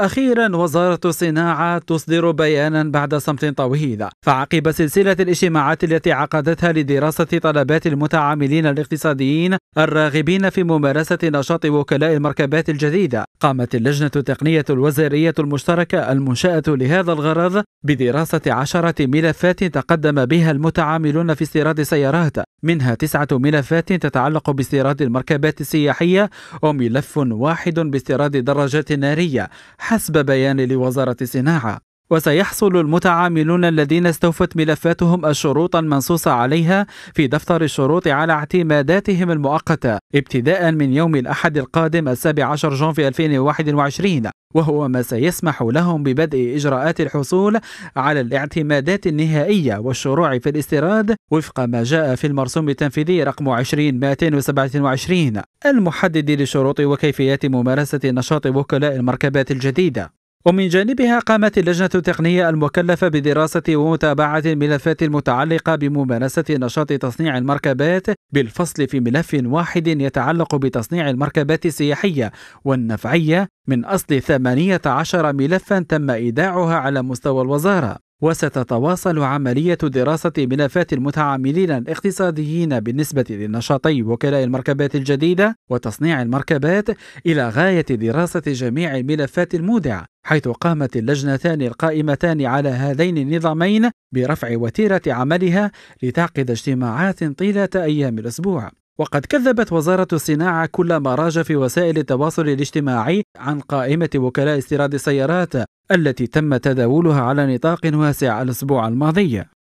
أخيرا وزارة الصناعة تصدر بيانا بعد صمت طويل فعقب سلسلة الاجتماعات التي عقدتها لدراسة طلبات المتعاملين الاقتصاديين الراغبين في ممارسة نشاط وكلاء المركبات الجديدة قامت اللجنة التقنية الوزارية المشتركة المنشأة لهذا الغرض بدراسة عشرة ملفات تقدم بها المتعاملون في استيراد سيارات منها تسعة ملفات تتعلق باستيراد المركبات السياحية وملف واحد باستيراد دراجات نارية حسب بيان لوزارة الصناعة وسيحصل المتعاملون الذين استوفت ملفاتهم الشروط المنصوص عليها في دفتر الشروط على اعتماداتهم المؤقتة ابتداء من يوم الأحد القادم السابع عشر جونفي 2021 وهو ما سيسمح لهم ببدء إجراءات الحصول على الاعتمادات النهائية والشروع في الاستيراد وفق ما جاء في المرسوم التنفيذي رقم 20 227 المحدد لشروط وكيفيات ممارسة نشاط وكلاء المركبات الجديدة ومن جانبها قامت اللجنة التقنية المكلفة بدراسة ومتابعة الملفات المتعلقة بممارسة نشاط تصنيع المركبات بالفصل في ملف واحد يتعلق بتصنيع المركبات السياحية والنفعية من أصل 18 ملفا تم إيداعها على مستوى الوزارة وستتواصل عملية دراسة ملفات المتعاملين الاقتصاديين بالنسبة لنشاطي وكلاء المركبات الجديدة وتصنيع المركبات إلى غاية دراسة جميع الملفات المودعة حيث قامت اللجنتان القائمتان على هذين النظامين برفع وتيرة عملها لتعقد اجتماعات طيلة أيام الأسبوع وقد كذبت وزارة الصناعة كل ما راج في وسائل التواصل الاجتماعي عن قائمة وكلاء استيراد السيارات التي تم تداولها على نطاق واسع الأسبوع الماضي